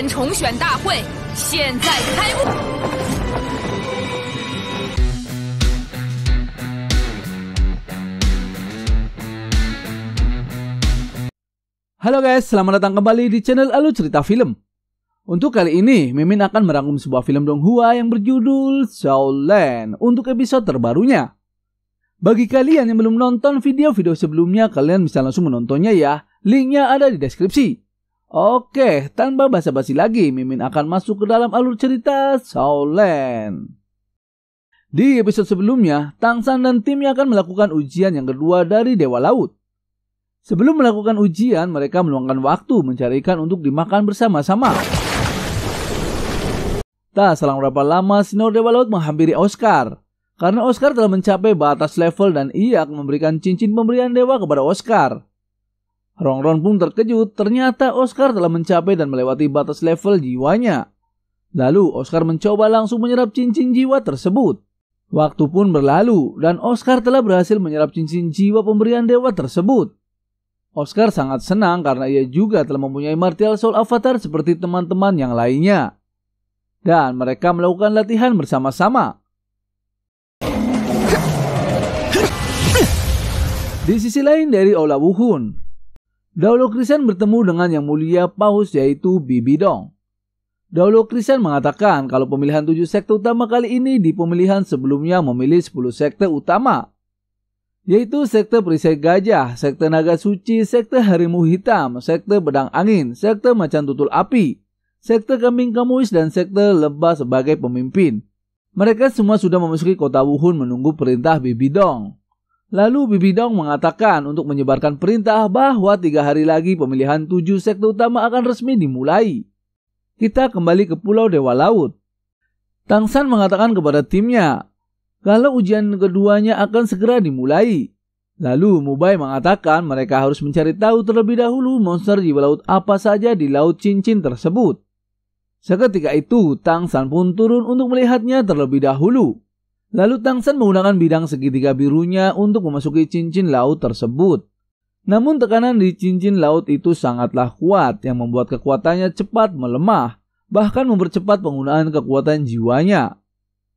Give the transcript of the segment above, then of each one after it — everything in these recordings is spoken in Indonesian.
本重选大会现在开幕。Halo guys, selamat datang kembali di channel Alu Cerita Film. Untuk kali ini, Mimin akan merangkum sebuah film Donghua yang berjudul Shaolin untuk episode terbarunya. Bagi kalian yang belum nonton video-video sebelumnya, kalian bisa langsung menontonnya ya. Linknya ada di deskripsi. Oke, tanpa basa-basi lagi, Mimin akan masuk ke dalam alur cerita Shaolin. Di episode sebelumnya, Tang San dan timnya akan melakukan ujian yang kedua dari Dewa Laut. Sebelum melakukan ujian, mereka meluangkan waktu mencarikan untuk dimakan bersama-sama. Tak selang berapa lama, Sinor Dewa Laut menghampiri Oscar. Karena Oscar telah mencapai batas level dan ia akan memberikan cincin pemberian dewa kepada Oscar. Rongron pun terkejut, ternyata Oscar telah mencapai dan melewati batas level jiwanya. Lalu Oscar mencoba langsung menyerap cincin jiwa tersebut. Waktu pun berlalu dan Oscar telah berhasil menyerap cincin jiwa pemberian dewa tersebut. Oscar sangat senang karena ia juga telah mempunyai martial soul avatar seperti teman-teman yang lainnya. Dan mereka melakukan latihan bersama-sama. Di sisi lain dari Ola Wuhun, Dahulu Kristen bertemu dengan yang mulia Paus yaitu Bibidong. Dahulu Kristen mengatakan kalau pemilihan tujuh sekte utama kali ini di pemilihan sebelumnya memilih sepuluh sekte utama. Yaitu sekte perisai gajah, sekte naga suci, sekte harimau hitam, sekte pedang angin, sekte macan tutul api, sekte kambing kamuis, dan sekte lebah sebagai pemimpin. Mereka semua sudah memasuki kota Wuhan menunggu perintah Bibidong. Lalu Bibi Dong mengatakan untuk menyebarkan perintah bahwa tiga hari lagi pemilihan tujuh sekte utama akan resmi dimulai. Kita kembali ke Pulau Dewa Laut. Tang San mengatakan kepada timnya, kalau ujian keduanya akan segera dimulai. Lalu Mubai mengatakan mereka harus mencari tahu terlebih dahulu monster jiwa laut apa saja di Laut Cincin tersebut. Seketika itu, Tang San pun turun untuk melihatnya terlebih dahulu. Lalu Tang San menggunakan bidang segitiga birunya untuk memasuki cincin laut tersebut. Namun tekanan di cincin laut itu sangatlah kuat yang membuat kekuatannya cepat melemah, bahkan mempercepat penggunaan kekuatan jiwanya.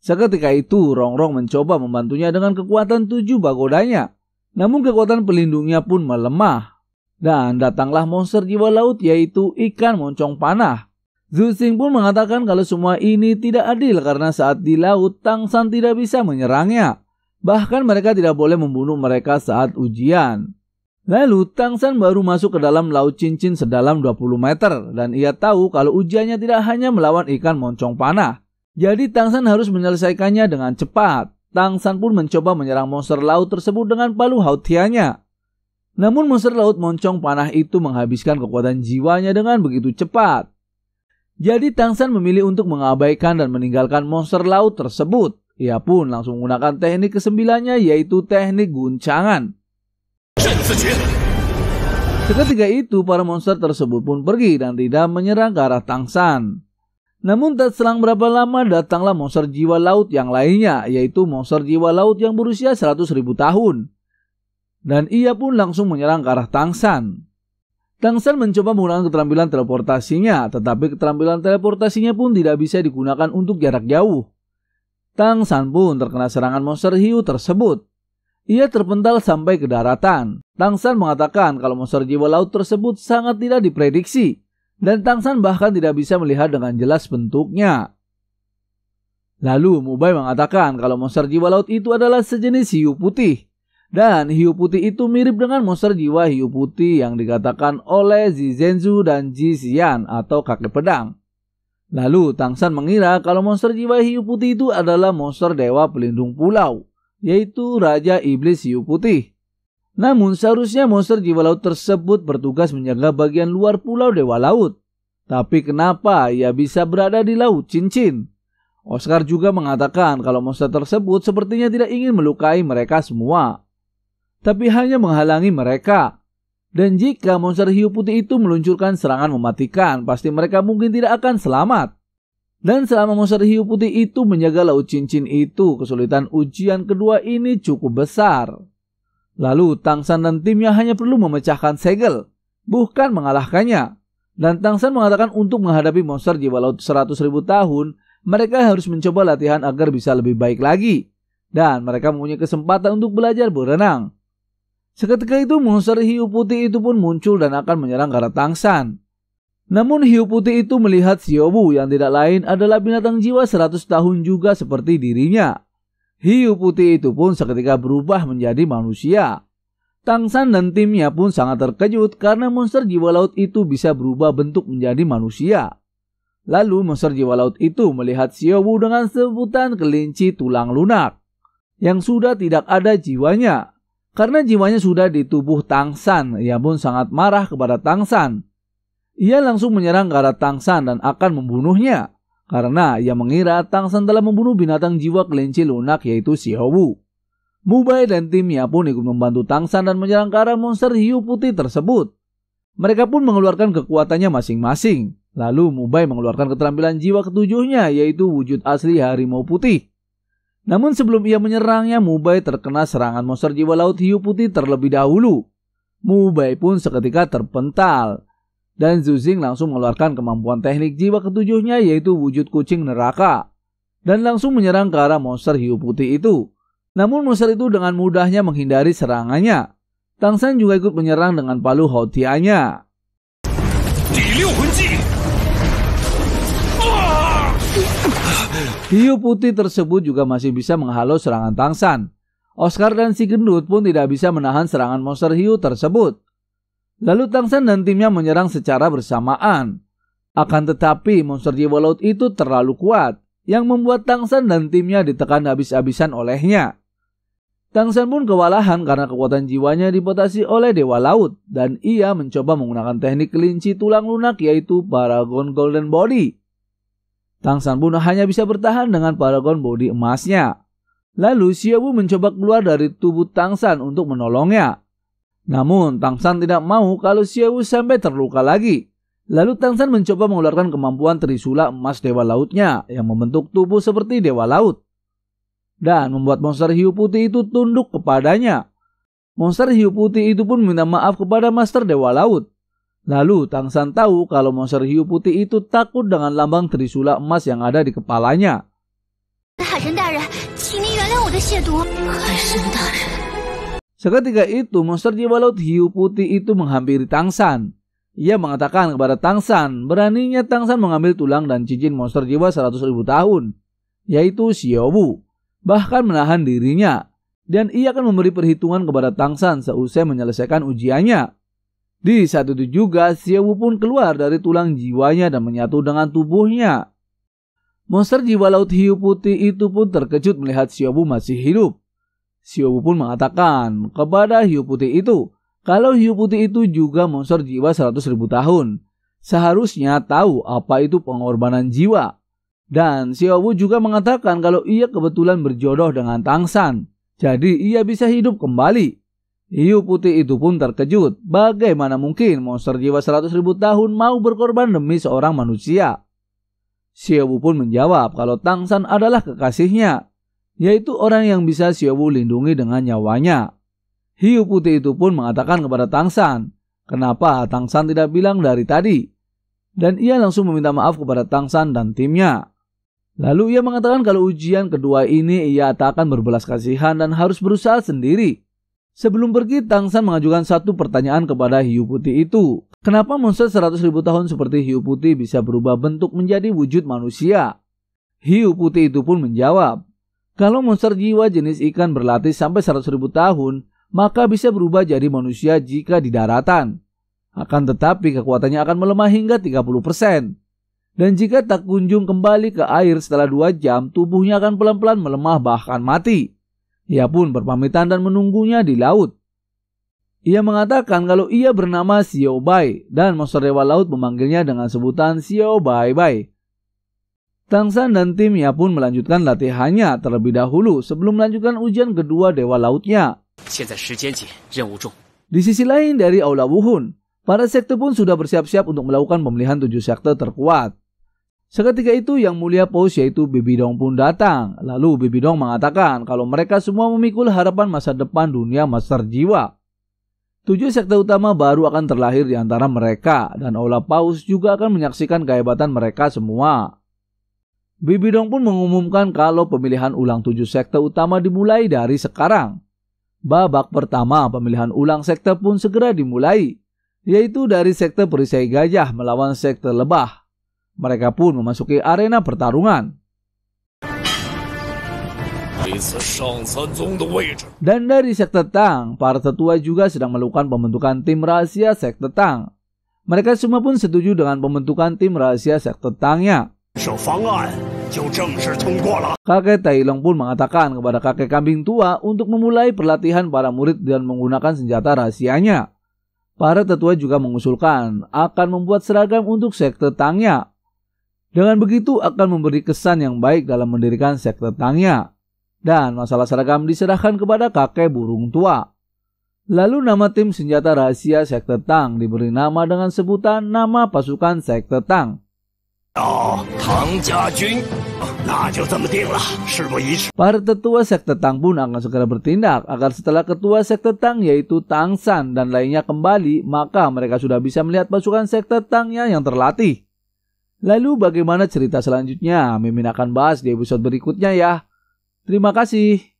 Seketika itu, Rongrong mencoba membantunya dengan kekuatan tujuh bagodanya. Namun kekuatan pelindungnya pun melemah. Dan datanglah monster jiwa laut yaitu ikan moncong panah. Zhu pun mengatakan kalau semua ini tidak adil karena saat di laut Tang San tidak bisa menyerangnya. Bahkan mereka tidak boleh membunuh mereka saat ujian. Lalu Tang San baru masuk ke dalam laut cincin sedalam 20 meter dan ia tahu kalau ujiannya tidak hanya melawan ikan moncong panah. Jadi Tang San harus menyelesaikannya dengan cepat. Tang San pun mencoba menyerang monster laut tersebut dengan palu hautianya. Namun monster laut moncong panah itu menghabiskan kekuatan jiwanya dengan begitu cepat. Jadi Tang San memilih untuk mengabaikan dan meninggalkan monster laut tersebut. Ia pun langsung menggunakan teknik kesembilannya yaitu teknik guncangan. Seketika itu para monster tersebut pun pergi dan tidak menyerang ke arah Tang San. Namun tak selang berapa lama datanglah monster jiwa laut yang lainnya yaitu monster jiwa laut yang berusia 100.000 tahun. Dan ia pun langsung menyerang ke arah Tang San. Tang San mencoba menggunakan keterampilan teleportasinya, tetapi keterampilan teleportasinya pun tidak bisa digunakan untuk jarak jauh. Tang San pun terkena serangan monster hiu tersebut. Ia terpental sampai ke daratan. Tang San mengatakan kalau monster jiwa laut tersebut sangat tidak diprediksi, dan Tang San bahkan tidak bisa melihat dengan jelas bentuknya. Lalu Mubai mengatakan kalau monster jiwa laut itu adalah sejenis hiu putih dan hiu putih itu mirip dengan monster jiwa hiu putih yang dikatakan oleh Zizenzu dan Zizian atau kakek pedang. Lalu Tang San mengira kalau monster jiwa hiu putih itu adalah monster dewa pelindung pulau, yaitu Raja Iblis Hiu Putih. Namun seharusnya monster jiwa laut tersebut bertugas menjaga bagian luar pulau dewa laut. Tapi kenapa ia bisa berada di laut cincin? Oscar juga mengatakan kalau monster tersebut sepertinya tidak ingin melukai mereka semua tapi hanya menghalangi mereka. Dan jika monster hiu putih itu meluncurkan serangan mematikan, pasti mereka mungkin tidak akan selamat. Dan selama monster hiu putih itu menjaga laut cincin itu, kesulitan ujian kedua ini cukup besar. Lalu Tang San dan timnya hanya perlu memecahkan segel, bukan mengalahkannya. Dan Tang San mengatakan untuk menghadapi monster jiwa laut 100 ribu tahun, mereka harus mencoba latihan agar bisa lebih baik lagi. Dan mereka mempunyai kesempatan untuk belajar berenang. Seketika itu monster hiu putih itu pun muncul dan akan menyerang tangsan. Namun hiu putih itu melihat Siobu yang tidak lain adalah binatang jiwa 100 tahun juga seperti dirinya. Hiu putih itu pun seketika berubah menjadi manusia. Tangsan dan timnya pun sangat terkejut karena monster jiwa laut itu bisa berubah bentuk menjadi manusia. Lalu monster jiwa laut itu melihat Siobu dengan sebutan kelinci tulang lunak yang sudah tidak ada jiwanya karena jiwanya sudah di tubuh Tangsan, ia pun sangat marah kepada Tangsan. Ia langsung menyerang ke Tang Tangsan dan akan membunuhnya. Karena ia mengira Tangsan telah membunuh binatang jiwa kelinci lunak yaitu Xiaowu. Mubai dan timnya pun ikut membantu Tangsan dan menyerang ke arah monster hiu putih tersebut. Mereka pun mengeluarkan kekuatannya masing-masing. Lalu Mubai mengeluarkan keterampilan jiwa ketujuhnya yaitu wujud asli harimau putih. Namun sebelum ia menyerangnya, Mubai terkena serangan monster jiwa laut hiu putih terlebih dahulu. Mubai pun seketika terpental. Dan Zuzing langsung mengeluarkan kemampuan teknik jiwa ketujuhnya yaitu wujud kucing neraka. Dan langsung menyerang ke arah monster hiu putih itu. Namun monster itu dengan mudahnya menghindari serangannya. Tang San juga ikut menyerang dengan palu hotiannya. Hiu putih tersebut juga masih bisa menghalau serangan Tangsan. Oscar dan si gendut pun tidak bisa menahan serangan monster hiu tersebut. Lalu Tangsan dan timnya menyerang secara bersamaan. Akan tetapi monster jiwa laut itu terlalu kuat, yang membuat Tangsan dan timnya ditekan habis-habisan olehnya. Tangsan pun kewalahan karena kekuatan jiwanya dipotasi oleh Dewa Laut, dan ia mencoba menggunakan teknik kelinci tulang lunak yaitu Paragon Golden Body Tang San pun hanya bisa bertahan dengan paragon bodi emasnya. Lalu Xiaobu mencoba keluar dari tubuh Tang San untuk menolongnya. Namun Tang San tidak mau kalau Xiaobu sampai terluka lagi. Lalu Tang San mencoba mengeluarkan kemampuan Trisula emas dewa lautnya yang membentuk tubuh seperti dewa laut. Dan membuat monster hiu putih itu tunduk kepadanya. Monster hiu putih itu pun minta maaf kepada Master Dewa Laut Lalu Tang San tahu kalau monster hiu putih itu takut dengan lambang trisula emas yang ada di kepalanya. Seketika itu monster jiwa laut hiu putih itu menghampiri Tang San. Ia mengatakan kepada Tang San, beraninya Tang San mengambil tulang dan cincin monster jiwa 100.000 tahun, yaitu Xiaobu, bahkan menahan dirinya. Dan ia akan memberi perhitungan kepada Tang San seusai menyelesaikan ujiannya. Di saat itu juga Xiaowu pun keluar dari tulang jiwanya dan menyatu dengan tubuhnya. Monster jiwa laut hiu putih itu pun terkejut melihat Xiaowu masih hidup. Xiaowu pun mengatakan kepada hiu putih itu, kalau hiu putih itu juga monster jiwa 100.000 tahun, seharusnya tahu apa itu pengorbanan jiwa. Dan Xiaowu juga mengatakan kalau ia kebetulan berjodoh dengan Tang San, jadi ia bisa hidup kembali. Hiu putih itu pun terkejut. Bagaimana mungkin monster jiwa 100 ribu tahun mau berkorban demi seorang manusia? Xiaobu pun menjawab kalau Tang San adalah kekasihnya, yaitu orang yang bisa Xiaobu lindungi dengan nyawanya. Hiu putih itu pun mengatakan kepada Tang San, kenapa Tang San tidak bilang dari tadi? Dan ia langsung meminta maaf kepada Tang San dan timnya. Lalu ia mengatakan kalau ujian kedua ini ia tak akan berbelas kasihan dan harus berusaha sendiri Sebelum pergi, Tang San mengajukan satu pertanyaan kepada hiu putih itu. Kenapa monster 100 ribu tahun seperti hiu putih bisa berubah bentuk menjadi wujud manusia? Hiu putih itu pun menjawab, kalau monster jiwa jenis ikan berlatih sampai 100 ribu tahun, maka bisa berubah jadi manusia jika di daratan. Akan tetapi kekuatannya akan melemah hingga 30%. Dan jika tak kunjung kembali ke air setelah 2 jam, tubuhnya akan pelan-pelan melemah bahkan mati. Ia pun berpamitan dan menunggunya di laut. Ia mengatakan kalau ia bernama Xiao Bai dan monster dewa laut memanggilnya dengan sebutan Xiao Bai Bai. Tang San dan tim ia pun melanjutkan latihannya terlebih dahulu sebelum melanjutkan ujian kedua dewa lautnya. Di sisi lain dari Aula Wuhun, para sekte pun sudah bersiap-siap untuk melakukan pemilihan tujuh sekte terkuat. Seketika itu yang mulia Paus yaitu Bibidong pun datang. Lalu Bibidong mengatakan kalau mereka semua memikul harapan masa depan dunia master jiwa. Tujuh sekte utama baru akan terlahir di antara mereka dan Ola Paus juga akan menyaksikan kehebatan mereka semua. Bibidong pun mengumumkan kalau pemilihan ulang tujuh sekte utama dimulai dari sekarang. Babak pertama pemilihan ulang sekte pun segera dimulai, yaitu dari sekte perisai gajah melawan sekte lebah. Mereka pun memasuki arena pertarungan. Dan dari Sekte Tang, para tetua juga sedang melakukan pembentukan tim rahasia Sekte Tang. Mereka semua pun setuju dengan pembentukan tim rahasia Sekte Tangnya. Kakek Tai Long pun mengatakan kepada kakek kambing tua untuk memulai pelatihan para murid dan menggunakan senjata rahasianya. Para tetua juga mengusulkan akan membuat seragam untuk sekte Tangnya. Dengan begitu akan memberi kesan yang baik dalam mendirikan sekte Tangya. Dan masalah seragam diserahkan kepada kakek burung tua. Lalu nama tim senjata rahasia Sekte Tang diberi nama dengan sebutan nama pasukan Sekte ah, Tang. Oh, ah, Tang Para tetua Sekte Tang pun akan segera bertindak agar setelah ketua Sekte Tang yaitu Tang San dan lainnya kembali, maka mereka sudah bisa melihat pasukan Sekte Tangnya yang terlatih. Lalu bagaimana cerita selanjutnya? Mimin akan bahas di episode berikutnya ya. Terima kasih.